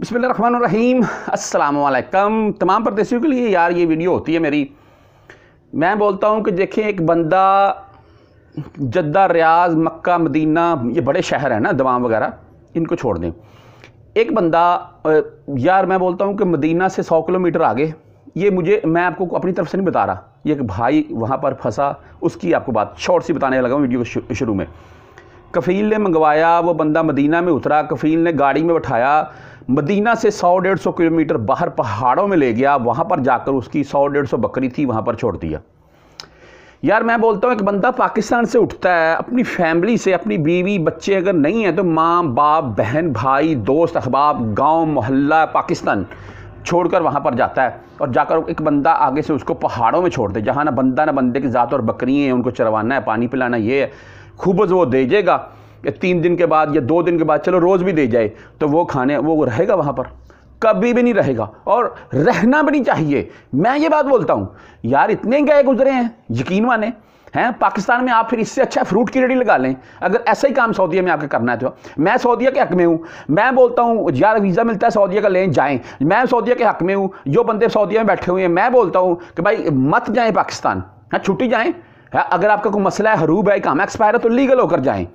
बसमीम अल्लाम तमाम परदेशियों के लिए यार ये वीडियो होती है मेरी मैं बोलता हूँ कि देखें एक बंदा जद्दा रियाज मक्का मदीना ये बड़े शहर हैं ना दवा वगैरह इनको छोड़ दें एक बंदा यार मैं बोलता हूँ कि मदीना से सौ किलोमीटर आगे ये मुझे मैं आपको अपनी तरफ से नहीं बता रहा ये एक भाई वहाँ पर फंसा उसकी आपको बात शॉर्ट सी बताने लगा हूँ वीडियो शुरू में कफ़ील ने मंगवाया वो बंदा मदीना में उतरा कफ़ील ने गाड़ी में बैठाया मदीना से 100 सौ किलोमीटर बाहर पहाड़ों में ले गया वहाँ पर जाकर उसकी 100 सौ बकरी थी वहाँ पर छोड़ दिया यार मैं बोलता हूँ एक बंदा पाकिस्तान से उठता है अपनी फैमिली से अपनी बीवी बच्चे अगर नहीं हैं तो माँ बाप बहन भाई दोस्त अहबाब गांव मोहल्ला पाकिस्तान छोड़कर वहाँ पर जाता है और जाकर एक बंदा आगे से उसको पहाड़ों में छोड़ दे जहाँ ना बंदा ना बंदे की ज़ात और बकरी हैं उनको चरवाना है पानी पिलाना ये है खूबज वो दे जाएगा या तीन दिन के बाद या दो दिन के बाद चलो रोज़ भी दे जाए तो वो खाने वो रहेगा वहाँ पर कभी भी नहीं रहेगा और रहना भी नहीं चाहिए मैं ये बात बोलता हूँ यार इतने गए गुजरे हैं यकीन माने हैं पाकिस्तान में आप फिर इससे अच्छा फ्रूट की रेडी लगा लें अगर ऐसा ही काम सऊदीया में आकर करना है तो मैं सऊदीया के हक में हूँ मैं बोलता हूँ यार वीज़ा मिलता है सऊदीया का लें जाएँ मैं सऊदीया के हक में हूँ जो बंदे सऊदीया में बैठे हुए हैं मैं बोलता हूँ कि भाई मत जाएँ पाकिस्तान हाँ छुट्टी जाएँ अगर आपका कोई मसला है हरूब है काम एक्सपायर है तो लीगल होकर जाएँ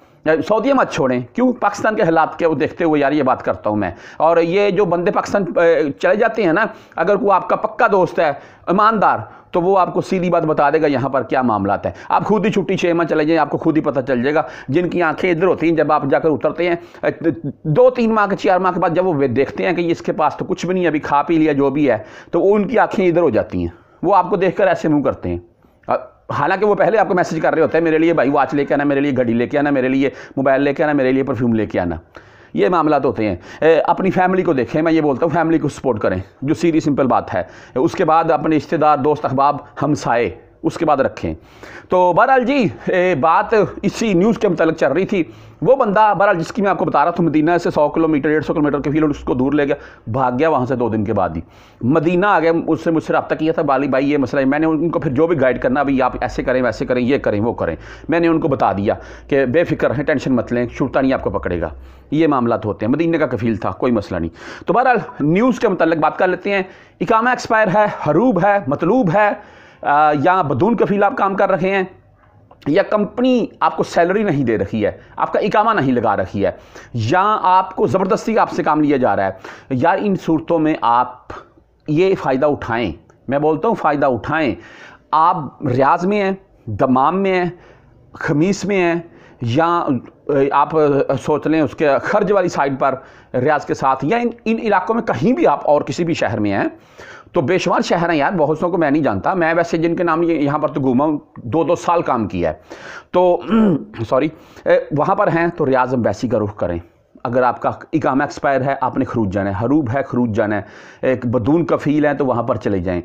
सऊदी मत छोड़ें क्यों पाकिस्तान के हालात के वो देखते हुए यार ये बात करता हूँ मैं और ये जो बंदे पाकिस्तान चले जाते हैं ना अगर वो आपका पक्का दोस्त है ईमानदार तो वो आपको सीधी बात बता देगा यहाँ पर क्या मामला है आप खुद ही छुट्टी छः माह चले जाएँ आपको खुद ही पता चल जाएगा जिनकी आंखें इधर होती हैं जब आप जाकर उतरते हैं दो तीन माह के चार माह के बाद जब वो देखते हैं कि इसके पास तो कुछ भी नहीं अभी खा पी लिया जो भी है तो वो उनकी आँखें इधर हो जाती हैं वो आपको देख ऐसे मुँह करते हैं हालांकि वो पहले आपको मैसेज कर रहे होते हैं मेरे लिए भाई वॉच लेके आना मेरे लिए घड़ी लेके आना मेरे लिए मोबाइल लेके आना मेरे लिए परफ्यूम लेके आना ये मामला तो होते हैं ए, अपनी फैमिली को देखें मैं ये बोलता हूँ फैमिली को सपोर्ट करें जो सीधी सिंपल बात है उसके बाद अपने रिश्तेदार दोस्त अहबाब हमसाए उसके बाद रखें तो बहरहाल जी ए, बात इसी न्यूज़ के मतलब चल रही थी वो बंदा बहरहाल जिसकी मैं आपको बता रहा था मदीना से सौ किलोमीटर डेढ़ सौ किलोमीटर के फील उसको दूर ले गया भाग गया वहाँ से दो दिन के बाद ही मदीना आ गया उससे मुझसे रब्ता किया था बाली भाई ये मसला है मैंने उनको फिर जो भी गाइड करना अभी आप ऐसे करें वैसे करें ये करें वो करें मैंने उनको बता दिया कि बेफिक्र हैं टेंशन मत लें छुटता नहीं आपको पकड़ेगा ये मामला तो होते हैं मदीने का कफील था कोई मसला नहीं तो बहरहाल न्यूज़ के मतलब बात कर लेते हैं इकामा एक्सपायर है हरूब है मतलूब है या बदून कफील आप काम कर रहे हैं या कंपनी आपको सैलरी नहीं दे रही है आपका इकामा नहीं लगा रखी है या आपको ज़बरदस्ती आपसे काम लिया जा रहा है यार इन सूरतों में आप ये फ़ायदा उठाएं मैं बोलता हूँ फ़ायदा उठाएं आप रियाज में हैं दमाम में हैं खमीस में हैं या आप सोच लें उसके खर्ज वाली साइड पर रियाज के साथ या इन इन इलाकों में कहीं भी आप और किसी भी शहर में हैं तो बेशुमार शहर हैं यार बहुत सौ को मैं नहीं जानता मैं वैसे जिनके नाम यहाँ पर तो घूमा हूँ दो दो साल काम किया है तो सॉरी वहाँ पर हैं तो रियाज वैसी का रुख करें अगर आपका इकाम एक्सपायर है आपने खरूज जाना है हरूब है खरूज जाना है एक बदून कफ़ील है तो वहाँ पर चले जाएँ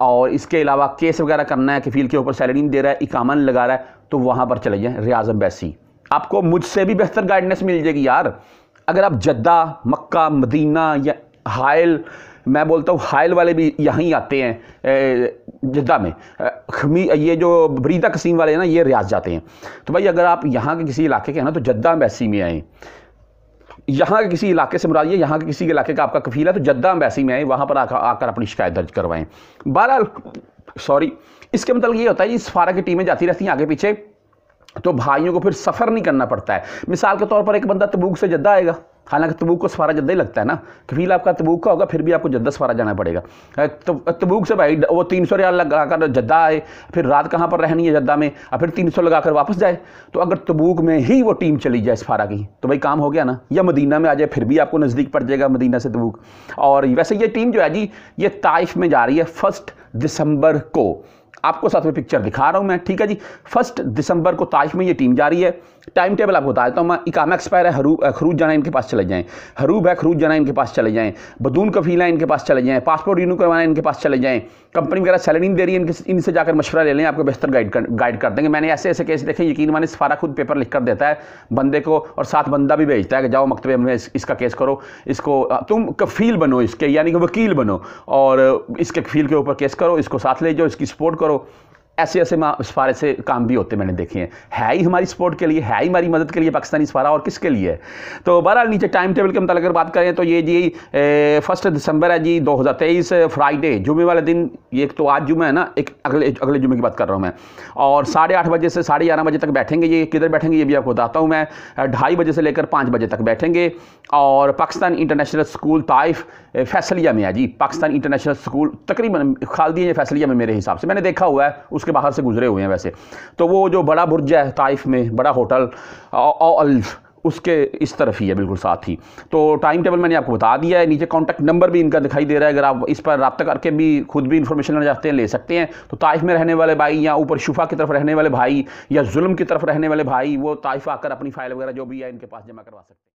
और इसके अलावा केस वगैरह करना है कि फील के ऊपर सैलरी नहीं दे रहा है इकामन नहीं लगा रहा है तो वहाँ पर चले जाएँ रियाज अम्बैसी आपको मुझसे भी बेहतर गाइडनेस मिल जाएगी यार अगर आप जद्दा मक्का मदीना या हायल मैं बोलता हूँ हायल वाले भी यहीं आते हैं जद्दा में खमी ये जो बरीदा कसीम वाले हैं ना ये रियाज जाते हैं तो भाई अगर आप यहाँ के किसी इलाके के हैं ना तो जद्दा अम्बैसी में आएँ यहाँ के किसी इलाके से मुराद यहाँ के किसी इलाके का आपका कफील है तो जद्दा अम्बैसी में आए वहाँ पर आकर आकर अपनी शिकायत दर्ज करवाएं बहरहाल सॉरी इसके मतलब ये होता है इस फारा की टीमें जाती रहती हैं आगे पीछे तो भाइयों को फिर सफ़र नहीं करना पड़ता है मिसाल के तौर पर एक बंदा तबूक से जद्दा आएगा हालांकि तबूक को सफारा जद्दा ही लगता है ना कफील आपका तबूक का होगा फिर भी आपको जद्दा सफारा जाना पड़ेगा तो तबूक से भाई वो तीन सौ रियाल लगाकर जद्दा आए फिर रात कहाँ पर रहनी है जद्दा में और फिर तीन सौ लगाकर वापस जाए तो अगर तबूक में ही वो टीम चली जाए सफारा की तो भाई काम हो गया ना या मदीना में आ जाए फिर भी आपको नज़दीक पड़ जाएगा मदीना से तबूक और वैसे ये टीम जो है जी ये ताइफ में जा रही है फर्स्ट दिसंबर को आपको साथ में पिक्चर दिखा रहा हूँ मैं ठीक है जी फर्स्ट दिसंबर को ताइफ में ये टीम जा रही है टाइम टेबल आपको बता देता हूँ मैं इकामा एक्सपायर है हरू खरूज जाना इनके पास चले जाएँ हरूब है खरूज जाना इनके पास चले जाएँ बदून कफीला इनके पास चले जाएँ पासपोर्ट रिन्यू करवाना इनके पास चले जाएँ कंपनी वगैरह सैलरी नहीं दे रही है इनके इनसे जाकर मशवरा ले लें आपको बेहतर गाइड कर गाइड कर देंगे मैंने ऐसे ऐसे केस देखे यकीन माने सफारा खुद पेपर लिख कर देता है बंदे को और साथ बंदा भी भेजता है कि जाओ मकतबे में इसका केस करो इसको तुम कफील बनो इसके यानी कि वकील बनो और इसके कफील के ऊपर केस करो इसको साथ ले जाओ इसकी सपोर्ट करो ऐसे ऐसे इसफारे से काम भी होते मैंने देखे हैं है ही हमारी सपोर्ट के लिए है ही हमारी मदद के लिए पाकिस्तानी सिफारा और किसके लिए तो बहरहाल नीचे टाइम टेबल के मतलब अगर बात करें तो ये जी फर्स्ट दिसंबर है जी 2023 फ्राइडे जुमे वाले दिन ये तो आज जुमे है ना एक अगले अगले जुमे की बात कर रहा हूँ मैं और साढ़े आठ बजे से साढ़े ग्यारह बजे तक बैठेंगे ये किधर बैठेंगे ये भी आपको बताता हूँ मैं ढाई बजे से लेकर पाँच बजे तक बैठेंगे और Pakistan international school Taif Faisaliah में है जी पाकिस्तान इंटरनेशनल स्कूल तकरीबन खाल दिए फैसलिया में मेरे हिसाब से मैंने देखा हुआ है उसके बाहर से गुजरे हुए हैं वैसे तो वो जो बड़ा बुर्ज है ताइफ में बड़ा होटल उसके इस तरफ ही है बिल्कुल साथ ही तो टाइम टेबल मैंने आपको बता दिया है नीचे कॉन्टैक्ट नंबर भी इनका दिखाई दे रहा है अगर आप इस पर रबता करके भी खुद भी इन्फॉर्मेशन लेना चाहते हैं ले सकते हैं तो ताइफ में रहने वाले भाई या ऊपर शुफा की तरफ रहने वाले भाई या जुल्म की तरफ रहने वाले भाई वो ताइफ आकर अपनी फाइल वगैरह जो भी है इनके पास जमा करवा सकते हैं